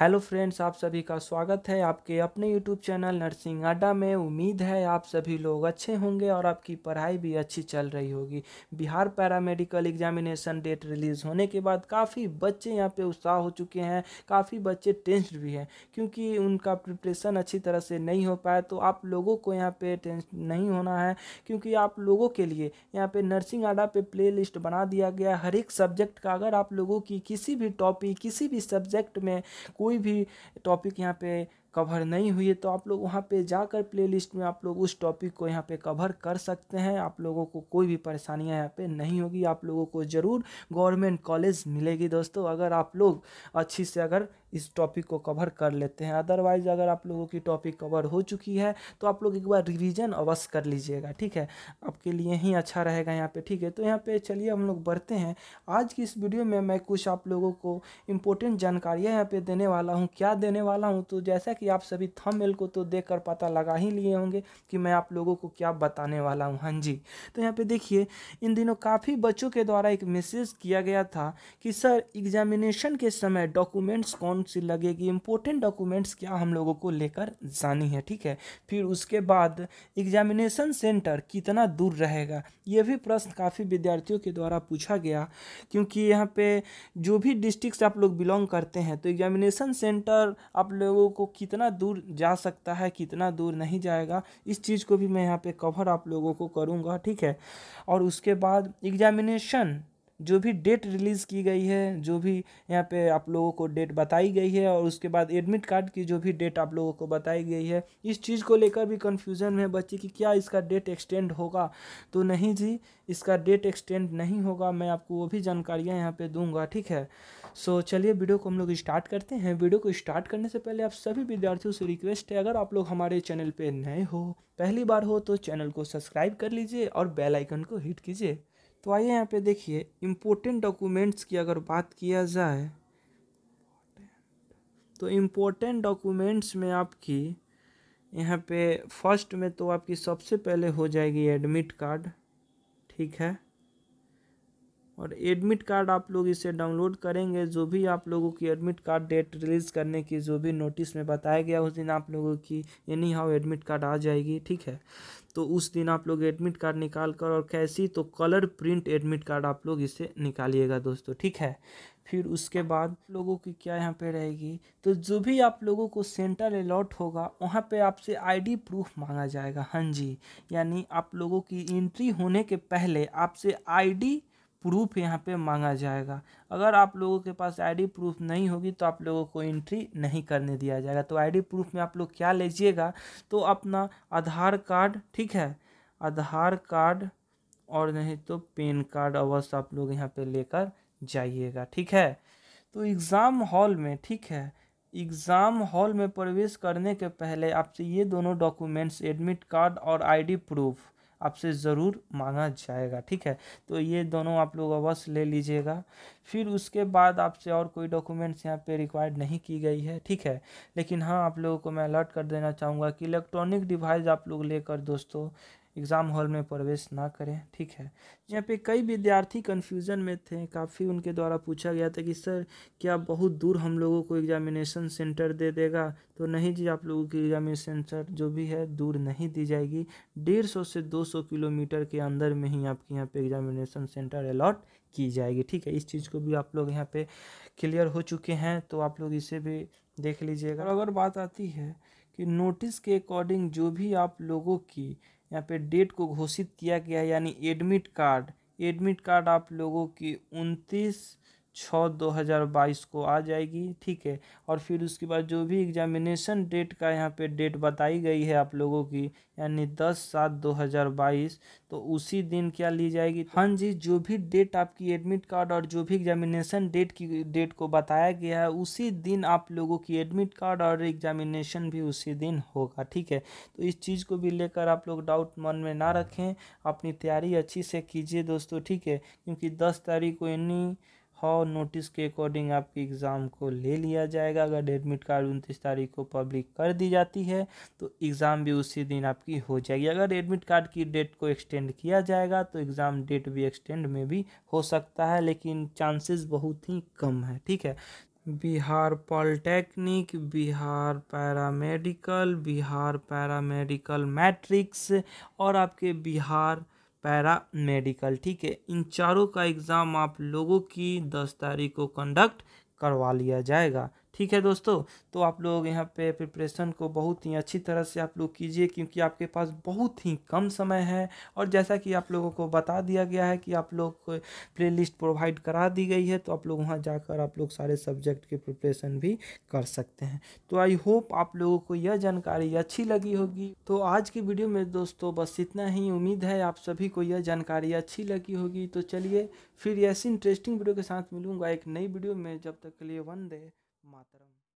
hello friends आप सभी का स्वागत है आपके अपने यूट्यूब चैनल नर्सिंग अड्डा में उम्मीद है आप सभी लोग अच्छे होंगे और आपकी पढ़ाई भी अच्छी चल रही होगी Bihar paramedical examination date release होने के बाद काफ़ी बच्चे यहाँ पे उत्साह हो चुके हैं काफ़ी बच्चे टेंस्ड भी हैं क्योंकि उनका प्रिपरेशन अच्छी तरह से नहीं हो पाया तो आप लोगों को यहाँ पर टेंस नहीं होना है क्योंकि आप लोगों के लिए यहाँ पर नर्सिंग अड्डा पर प्ले लिस्ट बना दिया गया हर एक सब्जेक्ट का अगर आप लोगों की किसी भी टॉपिक किसी भी सब्जेक्ट में कोई कोई भी टॉपिक यहाँ पे कवर नहीं हुई है तो आप लोग वहाँ पे जाकर प्लेलिस्ट में आप लोग उस टॉपिक को यहाँ पे कवर कर सकते हैं आप लोगों को कोई भी परेशानियाँ यहाँ पे नहीं होगी आप लोगों को ज़रूर गवर्नमेंट कॉलेज मिलेगी दोस्तों अगर आप लोग अच्छी से अगर इस टॉपिक को कवर कर लेते हैं अदरवाइज अगर आप लोगों की टॉपिक कवर हो चुकी है तो आप लोग एक बार रिविजन अवश्य कर लीजिएगा ठीक है आपके लिए ही अच्छा रहेगा यहाँ पर ठीक है तो यहाँ पर चलिए हम लोग बढ़ते हैं आज की इस वीडियो में मैं कुछ आप लोगों को इम्पोर्टेंट जानकारियाँ यहाँ पर देने वाला हूँ क्या देने वाला हूँ तो जैसा कि आप सभी थंबनेल को तो देख कर पता लगा ही लिए होंगे कि मैं आप लोगों को क्या बताने वाला हूँ हाँ जी तो यहाँ पे देखिए इन दिनों काफ़ी बच्चों के द्वारा एक मैसेज किया गया था कि सर एग्जामिनेशन के समय डॉक्यूमेंट्स कौन सी लगेगी इंपॉर्टेंट डॉक्यूमेंट्स क्या हम लोगों को लेकर जानी है ठीक है फिर उसके बाद एग्जामिनेशन सेंटर कितना दूर रहेगा यह भी प्रश्न काफ़ी विद्यार्थियों के द्वारा पूछा गया क्योंकि यहाँ पे जो भी डिस्ट्रिक्ट से आप लोग बिलोंग करते हैं तो एग्जामिनेशन सेंटर आप लोगों को कितना कितना दूर जा सकता है कितना दूर नहीं जाएगा इस चीज़ को भी मैं यहाँ पे कवर आप लोगों को करूँगा ठीक है और उसके बाद एग्जामिनेशन जो भी डेट रिलीज़ की गई है जो भी यहाँ पे आप लोगों को डेट बताई गई है और उसके बाद एडमिट कार्ड की जो भी डेट आप लोगों को बताई गई है इस चीज़ को लेकर भी कन्फ्यूज़न में बच्चे कि क्या इसका डेट एक्सटेंड होगा तो नहीं जी इसका डेट एक्सटेंड नहीं होगा मैं आपको वो भी जानकारियाँ यहाँ पर दूँगा ठीक है सो चलिए वीडियो को हम लोग स्टार्ट करते हैं वीडियो को स्टार्ट करने से पहले आप सभी विद्यार्थियों से रिक्वेस्ट है अगर आप लोग हमारे चैनल पर नए हो पहली बार हो तो चैनल को सब्सक्राइब कर लीजिए और बेल आइकन को हिट कीजिए तो आइए यहाँ पे देखिए इम्पोर्टेंट डॉक्यूमेंट्स की अगर बात किया जाए तो इम्पोर्टेंट डॉक्यूमेंट्स में आपकी यहाँ पे फर्स्ट में तो आपकी सबसे पहले हो जाएगी एडमिट कार्ड ठीक है और एडमिट कार्ड आप लोग इसे डाउनलोड करेंगे जो भी आप लोगों की एडमिट कार्ड डेट रिलीज़ करने की जो भी नोटिस में बताया गया उस दिन आप लोगों की एनी हाउ एडमिट कार्ड आ जाएगी ठीक है तो उस दिन आप लोग एडमिट कार्ड निकाल कर और कैसी तो कलर प्रिंट एडमिट कार्ड आप लोग इसे निकालिएगा दोस्तों ठीक है फिर उसके बाद लोगों की क्या यहाँ पे रहेगी तो जो भी आप लोगों को सेंटर अलॉट होगा वहाँ पे आपसे आईडी प्रूफ मांगा जाएगा हाँ जी यानी आप लोगों की एंट्री होने के पहले आपसे आईडी प्रूफ यहाँ पे मांगा जाएगा अगर आप लोगों के पास आईडी प्रूफ नहीं होगी तो आप लोगों को एंट्री नहीं करने दिया जाएगा तो आईडी प्रूफ में आप लोग क्या लीजिएगा तो अपना आधार कार्ड ठीक है आधार कार्ड और नहीं तो पेन कार्ड अवश्य आप लोग यहाँ पे लेकर जाइएगा ठीक है तो एग्ज़ाम हॉल में ठीक है एग्ज़ाम हॉल में प्रवेश करने के पहले आपसे ये दोनों डॉक्यूमेंट्स एडमिट कार्ड और आई प्रूफ आपसे ज़रूर मांगा जाएगा ठीक है तो ये दोनों आप लोग अवश्य ले लीजिएगा फिर उसके बाद आपसे और कोई डॉक्यूमेंट्स यहाँ पे रिक्वायर्ड नहीं की गई है ठीक है लेकिन हाँ आप लोगों को मैं अलर्ट कर देना चाहूँगा कि इलेक्ट्रॉनिक डिवाइस आप लोग लेकर दोस्तों एग्ज़ाम हॉल में प्रवेश ना करें ठीक है यहाँ पे कई विद्यार्थी कन्फ्यूज़न में थे काफ़ी उनके द्वारा पूछा गया था कि सर क्या बहुत दूर हम लोगों को एग्जामिनेशन सेंटर दे देगा तो नहीं जी आप लोगों की एग्जामिनेशन सेंटर जो भी है दूर नहीं दी जाएगी डेढ़ सौ से दो सौ किलोमीटर के अंदर में ही आपके यहाँ पे एग्जामिनेशन सेंटर अलॉट की जाएगी ठीक है इस चीज़ को भी आप लोग यहाँ पे क्लियर हो चुके हैं तो आप लोग इसे भी देख लीजिएगा अगर बात आती है कि नोटिस के अकॉर्डिंग जो भी आप लोगों की यहाँ पे डेट को घोषित किया गया यानी एडमिट कार्ड एडमिट कार्ड आप लोगों की उनतीस छः दो हज़ार बाईस को आ जाएगी ठीक है और फिर उसके बाद जो भी एग्जामिनेशन डेट का यहाँ पे डेट बताई गई है आप लोगों की यानी दस सात दो हज़ार बाईस तो उसी दिन क्या ली जाएगी हाँ जी जो भी डेट आपकी एडमिट कार्ड और जो भी एग्जामिनेशन डेट की डेट को बताया गया है उसी दिन आप लोगों की एडमिट कार्ड और एग्जामिनेशन भी उसी दिन होगा ठीक है तो इस चीज़ को भी लेकर आप लोग डाउट मन में ना रखें अपनी तैयारी अच्छी से कीजिए दोस्तों ठीक है क्योंकि दस तारीख को यानी हाउ नोटिस के अकॉर्डिंग आपके एग्ज़ाम को ले लिया जाएगा अगर एडमिट कार्ड उनतीस तारीख को पब्लिक कर दी जाती है तो एग्ज़ाम भी उसी दिन आपकी हो जाएगी अगर एडमिट कार्ड की डेट को एक्सटेंड किया जाएगा तो एग्ज़ाम डेट भी एक्सटेंड में भी हो सकता है लेकिन चांसेस बहुत ही कम है ठीक है Bihar polytechnic Bihar paramedical Bihar paramedical matrix और आपके बिहार पैरा मेडिकल ठीक है इन चारों का एग्ज़ाम आप लोगों की दस तारीख को कंडक्ट करवा लिया जाएगा ठीक है दोस्तों तो आप लोग यहाँ पे प्रिपरेशन को बहुत ही अच्छी तरह से आप लोग कीजिए क्योंकि आपके पास बहुत ही कम समय है और जैसा कि आप लोगों को बता दिया गया है कि आप लोग को प्लेलिस्ट प्रोवाइड करा दी गई है तो आप लोग वहाँ जाकर आप लोग सारे सब्जेक्ट के प्रिपरेशन भी कर सकते हैं तो आई होप आप लोगों को यह जानकारी अच्छी लगी होगी तो आज की वीडियो में दोस्तों बस इतना ही उम्मीद है आप सभी को यह जानकारी अच्छी लगी होगी तो चलिए फिर ऐसी इंटरेस्टिंग वीडियो के साथ मिलूँगा एक नई वीडियो में जब तक के लिए वंदे मातरम